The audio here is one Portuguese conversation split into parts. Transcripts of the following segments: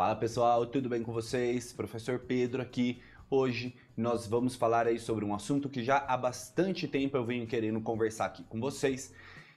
Fala pessoal, tudo bem com vocês? Professor Pedro aqui. Hoje nós vamos falar aí sobre um assunto que já há bastante tempo eu venho querendo conversar aqui com vocês,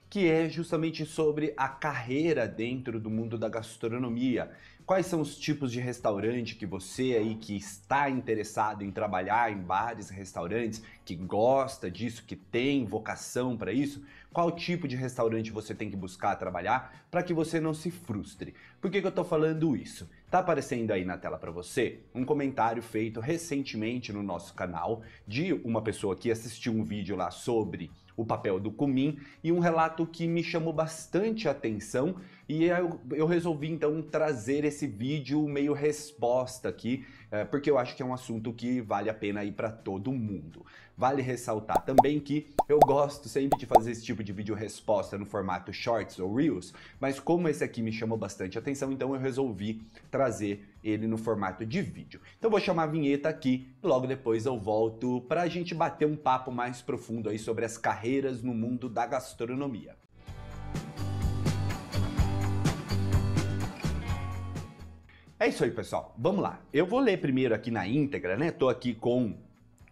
que é justamente sobre a carreira dentro do mundo da gastronomia. Quais são os tipos de restaurante que você aí que está interessado em trabalhar em bares, restaurantes, que gosta disso, que tem vocação para isso? Qual tipo de restaurante você tem que buscar trabalhar para que você não se frustre? Por que, que eu estou falando isso? Tá aparecendo aí na tela para você um comentário feito recentemente no nosso canal de uma pessoa que assistiu um vídeo lá sobre o papel do Cumim e um relato que me chamou bastante atenção e eu, eu, resolvi então trazer esse vídeo meio resposta aqui, é, porque eu acho que é um assunto que vale a pena ir para todo mundo. Vale ressaltar também que eu gosto sempre de fazer esse tipo de vídeo resposta no formato shorts ou reels, mas como esse aqui me chamou bastante atenção, então eu resolvi trazer ele no formato de vídeo. Então vou chamar a vinheta aqui, logo depois eu volto para a gente bater um papo mais profundo aí sobre as carreiras no mundo da gastronomia. É isso aí, pessoal. Vamos lá. Eu vou ler primeiro aqui na íntegra, né? Tô aqui com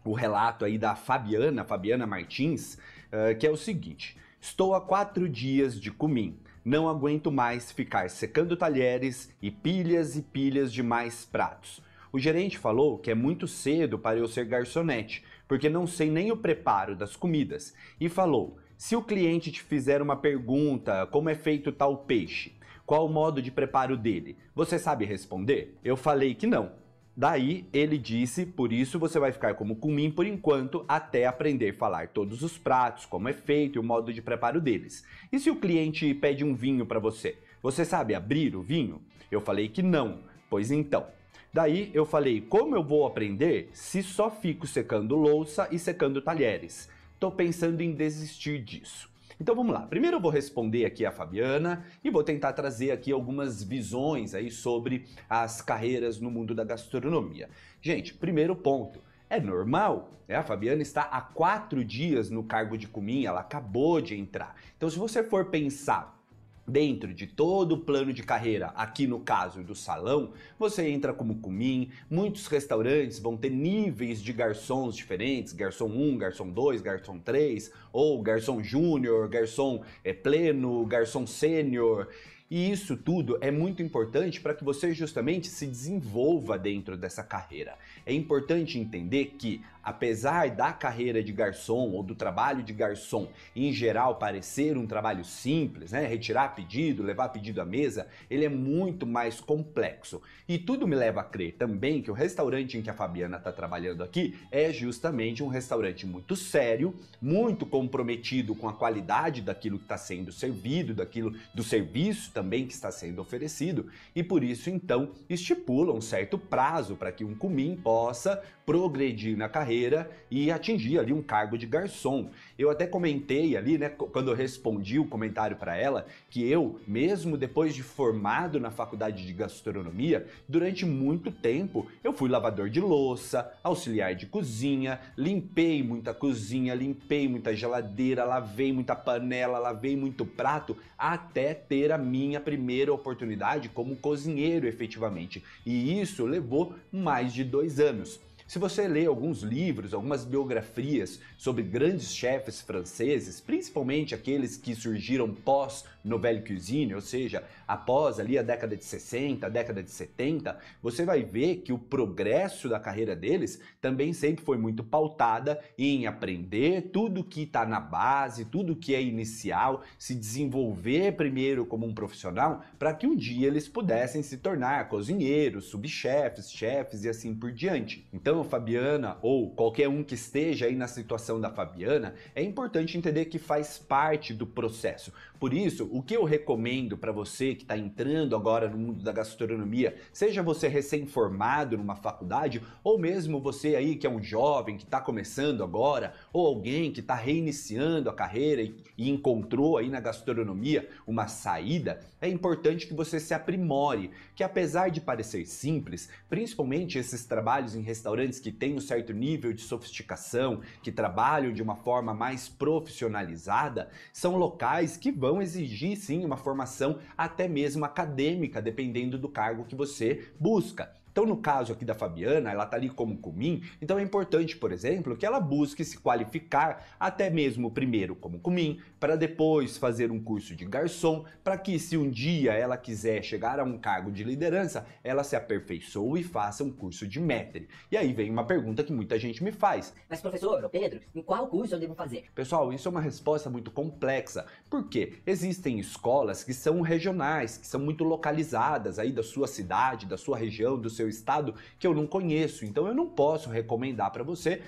o relato aí da Fabiana, Fabiana Martins, uh, que é o seguinte. Estou há quatro dias de cumim. Não aguento mais ficar secando talheres e pilhas e pilhas de mais pratos. O gerente falou que é muito cedo para eu ser garçonete, porque não sei nem o preparo das comidas. E falou: se o cliente te fizer uma pergunta, como é feito tal peixe, qual o modo de preparo dele? Você sabe responder? Eu falei que não. Daí ele disse: por isso você vai ficar como cumim por enquanto, até aprender a falar todos os pratos, como é feito e o modo de preparo deles. E se o cliente pede um vinho para você? Você sabe abrir o vinho? Eu falei que não. Pois então. Daí eu falei: como eu vou aprender se só fico secando louça e secando talheres? Tô pensando em desistir disso. Então vamos lá. Primeiro eu vou responder aqui a Fabiana e vou tentar trazer aqui algumas visões aí sobre as carreiras no mundo da gastronomia. Gente, primeiro ponto. É normal, né? A Fabiana está há quatro dias no cargo de cominha, ela acabou de entrar. Então, se você for pensar Dentro de todo o plano de carreira, aqui no caso do salão, você entra como cumim, muitos restaurantes vão ter níveis de garçons diferentes, garçom 1, garçom 2, garçom 3, ou garçom júnior, garçom eh, pleno, garçom sênior, e isso tudo é muito importante para que você justamente se desenvolva dentro dessa carreira. É importante entender que, apesar da carreira de garçom ou do trabalho de garçom em geral parecer um trabalho simples, né, retirar pedido, levar pedido à mesa, ele é muito mais complexo. E tudo me leva a crer também que o restaurante em que a Fabiana está trabalhando aqui é justamente um restaurante muito sério, muito comprometido com a qualidade daquilo que está sendo servido, daquilo do serviço também também que está sendo oferecido e por isso então estipula um certo prazo para que um cumim possa progredir na carreira e atingir ali um cargo de garçom. Eu até comentei ali, né, quando eu respondi o comentário para ela, que eu, mesmo depois de formado na faculdade de gastronomia, durante muito tempo eu fui lavador de louça, auxiliar de cozinha, limpei muita cozinha, limpei muita geladeira, lavei muita panela, lavei muito prato até ter a minha minha primeira oportunidade como cozinheiro efetivamente, e isso levou mais de dois anos. Se você lê alguns livros, algumas biografias sobre grandes chefes franceses, principalmente aqueles que surgiram pós Nouvelle Cuisine, ou seja, após ali a década de 60, a década de 70, você vai ver que o progresso da carreira deles também sempre foi muito pautada em aprender tudo que está na base, tudo que é inicial, se desenvolver primeiro como um profissional, para que um dia eles pudessem se tornar cozinheiros, subchefes, chefes e assim por diante. Então, Fabiana ou qualquer um que esteja aí na situação da Fabiana, é importante entender que faz parte do processo. Por isso, o que eu recomendo para você que está entrando agora no mundo da gastronomia, seja você recém-formado numa faculdade ou mesmo você aí que é um jovem que está começando agora ou alguém que está reiniciando a carreira e, e encontrou aí na gastronomia uma saída, é importante que você se aprimore, que apesar de parecer simples, principalmente esses trabalhos em restaurantes que têm um certo nível de sofisticação, que trabalham de uma forma mais profissionalizada, são locais que vão exigir sim uma formação até mesmo acadêmica, dependendo do cargo que você busca. Então, no caso aqui da Fabiana, ela está ali como cumim, então é importante, por exemplo, que ela busque se qualificar até mesmo primeiro como cumim, para depois fazer um curso de garçom, para que se um dia ela quiser chegar a um cargo de liderança, ela se aperfeiçoe e faça um curso de metre. E aí vem uma pergunta que muita gente me faz. Mas professor, Pedro, em qual curso eu devo fazer? Pessoal, isso é uma resposta muito complexa, porque existem escolas que são regionais, que são muito localizadas aí da sua cidade, da sua região, do seu seu estado que eu não conheço, então eu não posso recomendar para você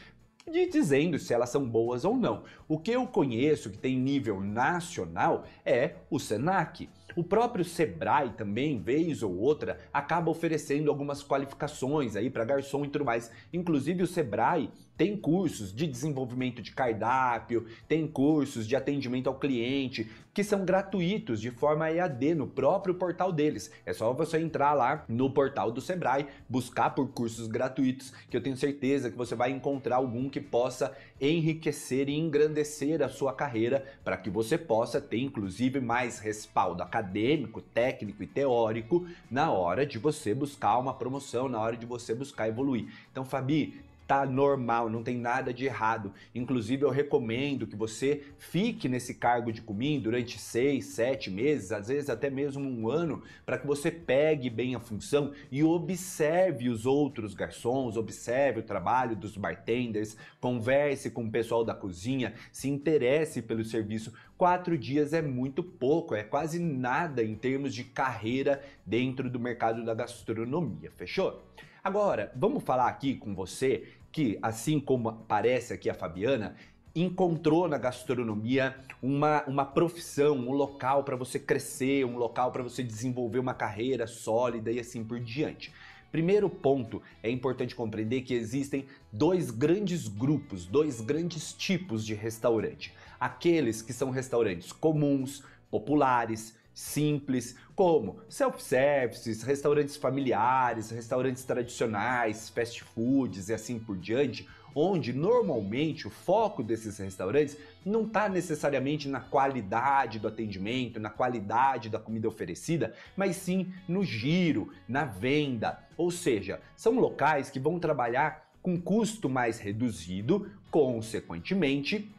de dizendo se elas são boas ou não. O que eu conheço que tem nível nacional é o Senac. O próprio Sebrae também, vez ou outra, acaba oferecendo algumas qualificações aí para garçom e tudo mais. Inclusive o Sebrae tem cursos de desenvolvimento de cardápio, tem cursos de atendimento ao cliente, que são gratuitos de forma EAD no próprio portal deles. É só você entrar lá no portal do Sebrae, buscar por cursos gratuitos, que eu tenho certeza que você vai encontrar algum que possa enriquecer e engrandecer a sua carreira para que você possa ter inclusive mais respaldo acadêmico, técnico e teórico na hora de você buscar uma promoção, na hora de você buscar evoluir. Então, Fabi, tá normal, não tem nada de errado. Inclusive, eu recomendo que você fique nesse cargo de cumim durante seis, sete meses, às vezes até mesmo um ano, para que você pegue bem a função e observe os outros garçons, observe o trabalho dos bartenders, converse com o pessoal da cozinha, se interesse pelo serviço. Quatro dias é muito pouco, é quase nada em termos de carreira dentro do mercado da gastronomia, fechou? Agora, vamos falar aqui com você que, assim como parece aqui a Fabiana, encontrou na gastronomia uma, uma profissão, um local para você crescer, um local para você desenvolver uma carreira sólida e assim por diante. Primeiro ponto, é importante compreender que existem dois grandes grupos, dois grandes tipos de restaurante. Aqueles que são restaurantes comuns, populares, simples, como self-services, restaurantes familiares, restaurantes tradicionais, fast foods e assim por diante, onde normalmente o foco desses restaurantes não está necessariamente na qualidade do atendimento, na qualidade da comida oferecida, mas sim no giro, na venda. Ou seja, são locais que vão trabalhar com custo mais reduzido, consequentemente,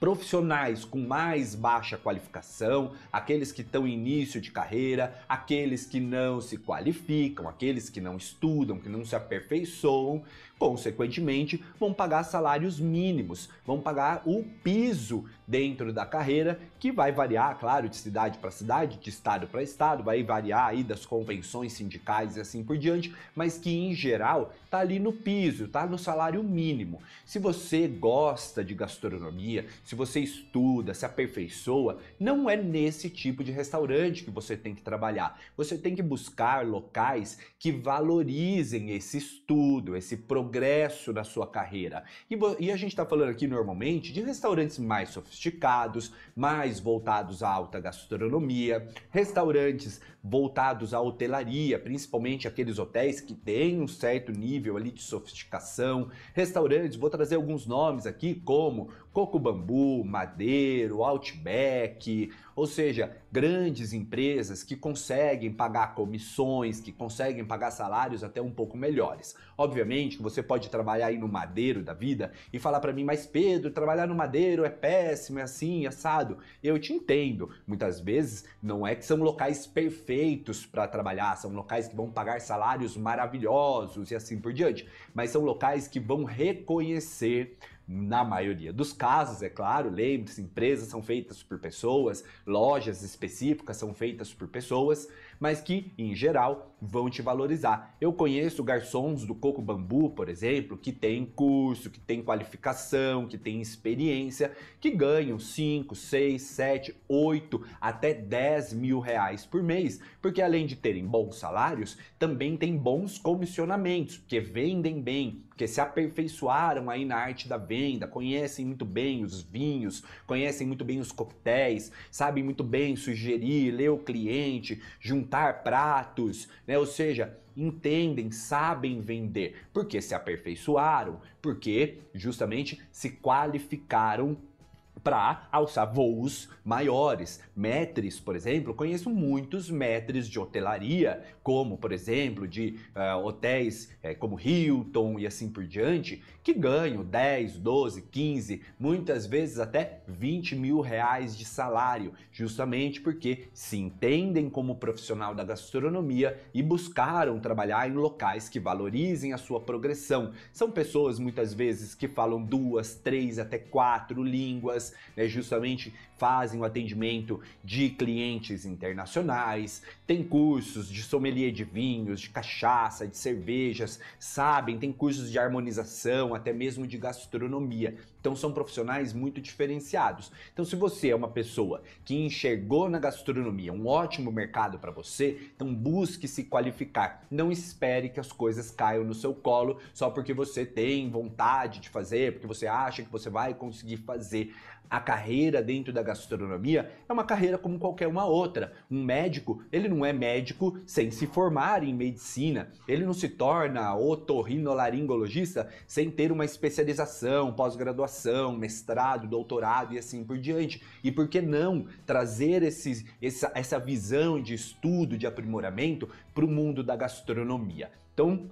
profissionais com mais baixa qualificação, aqueles que estão em início de carreira, aqueles que não se qualificam, aqueles que não estudam, que não se aperfeiçoam consequentemente, vão pagar salários mínimos, vão pagar o piso dentro da carreira, que vai variar, claro, de cidade para cidade, de estado para estado, vai variar aí das convenções sindicais e assim por diante, mas que em geral tá ali no piso, tá no salário mínimo. Se você gosta de gastronomia, se você estuda, se aperfeiçoa, não é nesse tipo de restaurante que você tem que trabalhar. Você tem que buscar locais que valorizem esse estudo, esse programa progresso na sua carreira. E, e a gente está falando aqui normalmente de restaurantes mais sofisticados, mais voltados à alta gastronomia, restaurantes voltados à hotelaria, principalmente aqueles hotéis que têm um certo nível ali de sofisticação, restaurantes, vou trazer alguns nomes aqui, como Coco Bambu, Madeiro, Outback, ou seja, grandes empresas que conseguem pagar comissões, que conseguem pagar salários até um pouco melhores. Obviamente, você pode trabalhar aí no Madeiro da vida e falar para mim, mas Pedro, trabalhar no Madeiro é péssimo, é assim, é assado. Eu te entendo. Muitas vezes não é que são locais perfeitos para trabalhar, são locais que vão pagar salários maravilhosos e assim por diante, mas são locais que vão reconhecer na maioria dos casos, é claro, lembre-se, empresas são feitas por pessoas, lojas específicas são feitas por pessoas, mas que, em geral, vão te valorizar. Eu conheço garçons do Coco Bambu, por exemplo, que tem curso, que tem qualificação, que tem experiência, que ganham 5, 6, 7, 8, até 10 mil reais por mês, porque além de terem bons salários, também têm bons comissionamentos, porque vendem bem, porque se aperfeiçoaram aí na arte da venda, conhecem muito bem os vinhos, conhecem muito bem os coquetéis, sabem muito bem sugerir, ler o cliente, juntar pratos, né? Ou seja, entendem, sabem vender, porque se aperfeiçoaram, porque justamente se qualificaram para alçar voos maiores. Metres, por exemplo, conheço muitos metres de hotelaria, como, por exemplo, de uh, hotéis uh, como Hilton e assim por diante, que ganham 10, 12, 15, muitas vezes até 20 mil reais de salário, justamente porque se entendem como profissional da gastronomia e buscaram trabalhar em locais que valorizem a sua progressão. São pessoas, muitas vezes, que falam duas, três, até quatro línguas, né, justamente fazem o atendimento de clientes internacionais, tem cursos de sommelier de vinhos, de cachaça, de cervejas, sabem, tem cursos de harmonização, até mesmo de gastronomia. Então são profissionais muito diferenciados. Então se você é uma pessoa que enxergou na gastronomia um ótimo mercado para você, então busque se qualificar. Não espere que as coisas caiam no seu colo só porque você tem vontade de fazer, porque você acha que você vai conseguir fazer. A carreira dentro da gastronomia é uma carreira como qualquer uma outra. Um médico, ele não é médico sem se formar em medicina. Ele não se torna otorrinolaringologista sem ter uma especialização, pós-graduação graduação, mestrado, doutorado e assim por diante. E por que não trazer essa, essa visão de estudo, de aprimoramento para o mundo da gastronomia? Então,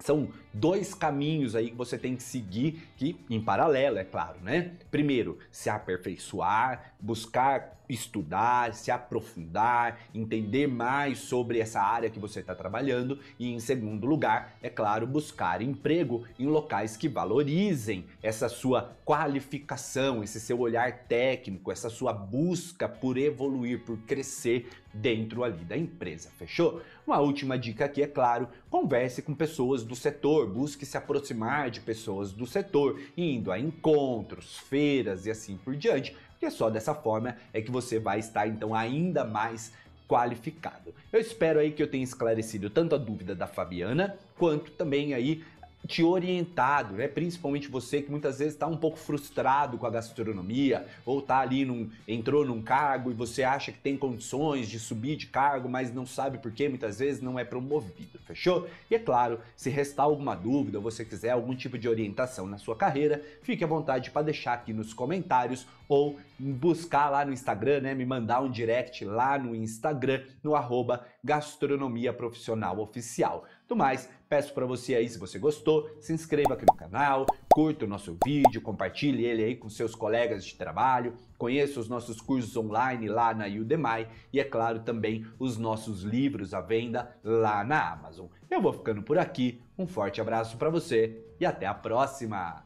são dois caminhos aí que você tem que seguir, que em paralelo, é claro, né? Primeiro, se aperfeiçoar, buscar estudar, se aprofundar, entender mais sobre essa área que você está trabalhando e, em segundo lugar, é claro, buscar emprego em locais que valorizem essa sua qualificação, esse seu olhar técnico, essa sua busca por evoluir, por crescer dentro ali da empresa, fechou? Uma última dica aqui, é claro, converse com pessoas do setor, busque se aproximar de pessoas do setor, indo a encontros, feiras e assim por diante, porque só dessa forma é que você vai estar então ainda mais qualificado. Eu espero aí que eu tenha esclarecido tanto a dúvida da Fabiana, quanto também aí te orientado, né? Principalmente você que muitas vezes está um pouco frustrado com a gastronomia, ou tá ali num entrou num cargo e você acha que tem condições de subir de cargo, mas não sabe por que muitas vezes não é promovido, fechou? E é claro, se restar alguma dúvida, ou você quiser algum tipo de orientação na sua carreira, fique à vontade para deixar aqui nos comentários ou buscar lá no Instagram, né, me mandar um direct lá no Instagram, no arroba gastronomia profissional oficial. Do mais, peço para você aí, se você gostou, se inscreva aqui no canal, curta o nosso vídeo, compartilhe ele aí com seus colegas de trabalho, conheça os nossos cursos online lá na Udemy e, é claro, também os nossos livros à venda lá na Amazon. Eu vou ficando por aqui, um forte abraço para você e até a próxima!